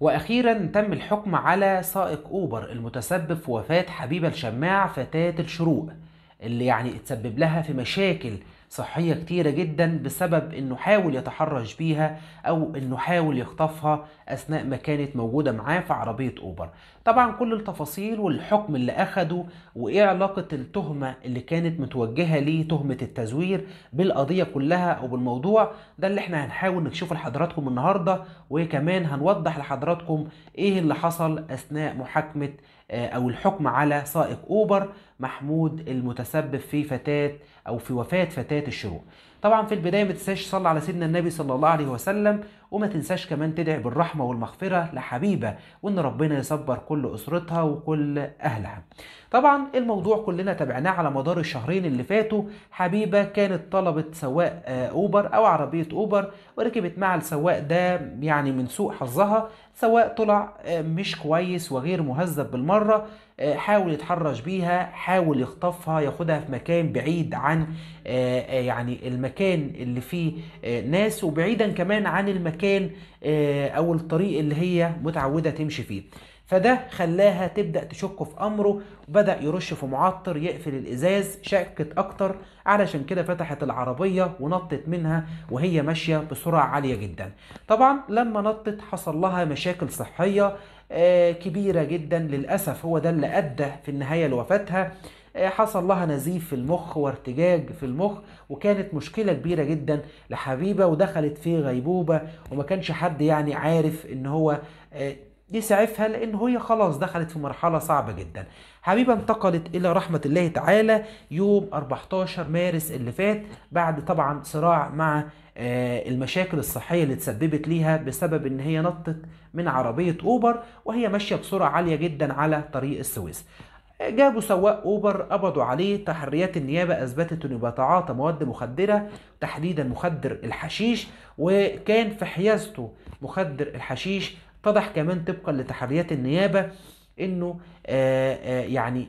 واخيرا تم الحكم على سائق اوبر المتسبب في وفاه حبيبه الشماع فتاه الشروق اللي يعني اتسبب لها في مشاكل صحية كتيرة جدا بسبب انه حاول يتحرش بيها او انه حاول يخطفها اثناء ما كانت موجودة معاه في عربية اوبر طبعا كل التفاصيل والحكم اللي اخده وايه علاقة التهمة اللي كانت متوجهة ليه تهمة التزوير بالقضية كلها او بالموضوع ده اللي احنا هنحاول نكشفه لحضراتكم النهاردة وكمان هنوضح لحضراتكم ايه اللي حصل اثناء محاكمة آه، او الحكم على سائق اوبر محمود المتسبب في فتاة أو في وفاة فتاة الشروق طبعا في البدايه ما تنساش تصلي على سيدنا النبي صلى الله عليه وسلم وما تنساش كمان تدعي بالرحمه والمغفره لحبيبه وان ربنا يصبر كل اسرتها وكل اهلها طبعا الموضوع كلنا تابعناه على مدار الشهرين اللي فاتوا حبيبه كانت طلبت سواق آه، اوبر او عربيه اوبر وركبت مع السواق ده يعني من سوء حظها سواق طلع آه، مش كويس وغير مهذب بالمره آه، حاول يتحرش بيها حاول يخطفها ياخدها في مكان بعيد عن يعني المكان المكان اللي فيه آه، ناس وبعيدا كمان عن المكان آه، او الطريق اللي هي متعوده تمشي فيه فده خلاها تبدا تشك في امره وبدا يرش في معطر يقفل الازاز شكت اكتر علشان كده فتحت العربيه ونطت منها وهي ماشيه بسرعه عاليه جدا طبعا لما نطت حصل لها مشاكل صحيه آه، كبيره جدا للاسف هو ده اللي ادى في النهايه لوفاتها حصل لها نزيف في المخ وارتجاج في المخ وكانت مشكله كبيره جدا لحبيبه ودخلت في غيبوبه وما كانش حد يعني عارف ان هو آه، يسعفها لان هي خلاص دخلت في مرحله صعبه جدا حبيبه انتقلت الى رحمه الله تعالى يوم 14 مارس اللي فات بعد طبعا صراع مع آه، المشاكل الصحيه اللي تسببت ليها بسبب ان هي نطت من عربيه اوبر وهي ماشيه بسرعه عاليه جدا على طريق السويس جابوا سواق أوبر قبضوا عليه تحريات النيابة أثبتت أنه بيتعاطى مواد مخدرة تحديدا مخدر الحشيش وكان في حيازته مخدر الحشيش اتضح كمان طبقا لتحريات النيابة أنه آه، آه، يعني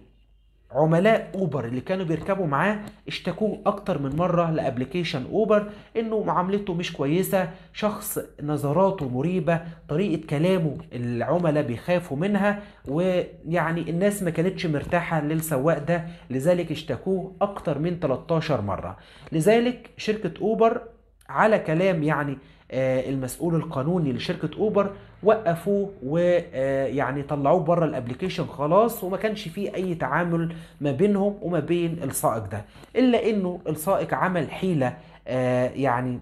عملاء اوبر اللي كانوا بيركبوا معاه اشتكوه اكتر من مره لابلكيشن اوبر انه معاملته مش كويسه شخص نظراته مريبه طريقه كلامه العملاء بيخافوا منها ويعني الناس ما كانتش مرتاحه للسواق ده لذلك اشتكوه اكتر من 13 مره لذلك شركه اوبر على كلام يعني آه، المسؤول القانوني لشركه اوبر وقفوه ويعني آه، طلعوه بره الابلكيشن خلاص وما كانش فيه اي تعامل ما بينهم وما بين السائق ده الا انه السائق عمل حيله آه، يعني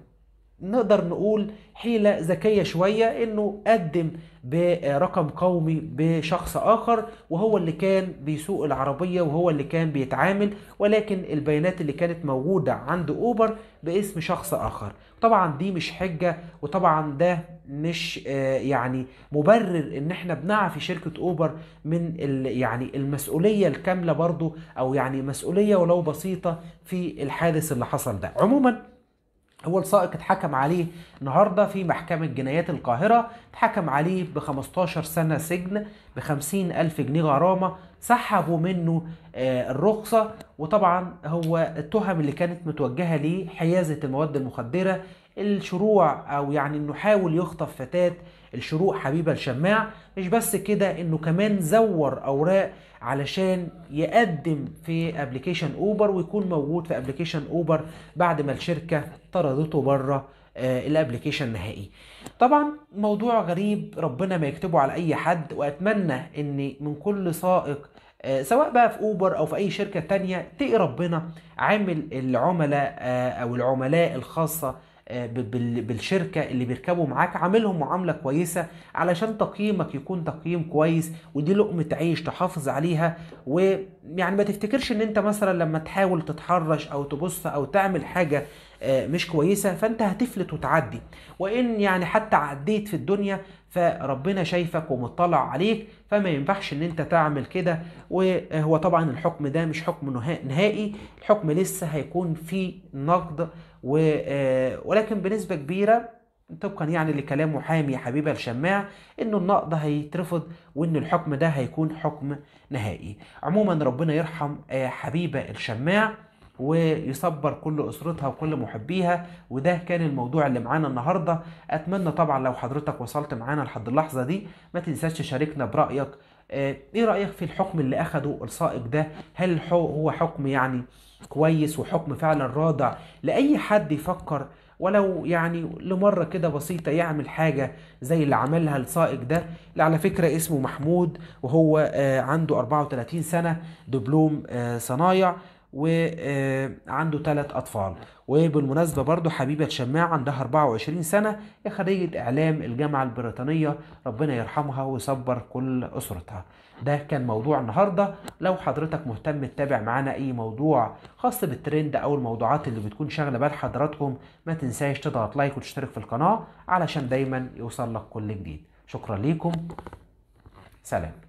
نقدر نقول حيلة ذكية شوية انه قدم برقم قومي بشخص اخر وهو اللي كان بيسوق العربية وهو اللي كان بيتعامل ولكن البيانات اللي كانت موجودة عند اوبر باسم شخص اخر طبعا دي مش حجة وطبعا ده مش آه، يعني مبرر ان احنا بنعفي شركة اوبر من يعني المسؤولية الكاملة برضو او يعني مسؤولية ولو بسيطة في الحادث اللي حصل ده عموما اول سائق اتحكم عليه النهارده في محكمه جنايات القاهره اتحكم عليه ب 15 سنه سجن ب 50 الف جنيه غرامه سحبوا منه آه، الرخصة وطبعا هو التهم اللي كانت متوجهة ليه حيازة المواد المخدرة الشروع او يعني انه حاول يخطف فتاة الشروق حبيبة الشماع مش بس كده انه كمان زور اوراق علشان يقدم في ابلكيشن اوبر ويكون موجود في ابلكيشن اوبر بعد ما الشركة طردته بره آه، الابلكيشن نهائي طبعا موضوع غريب ربنا ما يكتبه على اي حد واتمنى ان من كل سائق آه، سواء بقى في اوبر او في اي شركه تانية تقي ربنا عامل العملاء آه، او العملاء الخاصه بالشركه اللي بيركبوا معاك عاملهم معامله كويسه علشان تقييمك يكون تقييم كويس ودي لقمه عيش تحافظ عليها ويعني ما تفتكرش ان انت مثلا لما تحاول تتحرش او تبص او تعمل حاجه آه، مش كويسه فانت هتفلت وتعدي وان يعني حتى عديت في الدنيا فربنا شايفك ومطلع عليك فما ينفعش ان انت تعمل كده وهو طبعا الحكم ده مش حكم نهائي الحكم لسه هيكون فيه نقد آه، ولكن بنسبه كبيره طبقا يعني لكلام محامي حبيبه الشماع ان النقد هيترفض وان الحكم ده هيكون حكم نهائي عموما ربنا يرحم آه، حبيبه الشماع ويصبر كل اسرتها وكل محبيها وده كان الموضوع اللي معانا النهارده اتمنى طبعا لو حضرتك وصلت معانا لحد اللحظه دي ما تنساش تشاركنا برايك آه، ايه رايك في الحكم اللي اخده السائق ده هل هو حكم يعني كويس وحكم فعلا رادع لاي حد يفكر ولو يعني لمره كده بسيطه يعمل حاجه زي اللي عملها السائق ده اللي على فكره اسمه محمود وهو آه، عنده 34 سنه دبلوم آه، صنايع وعنده ثلاث أطفال وبالمناسبة برضو حبيبة شماعة عندها 24 سنة هي خريجة إعلام الجامعة البريطانية ربنا يرحمها ويصبر كل أسرتها ده كان موضوع النهاردة لو حضرتك مهتم تتابع معانا أي موضوع خاص بالترند أو الموضوعات اللي بتكون شاغلة بال حضراتكم ما تنساش تضغط لايك وتشترك في القناة علشان دايما يوصل لك كل جديد شكرا ليكم سلام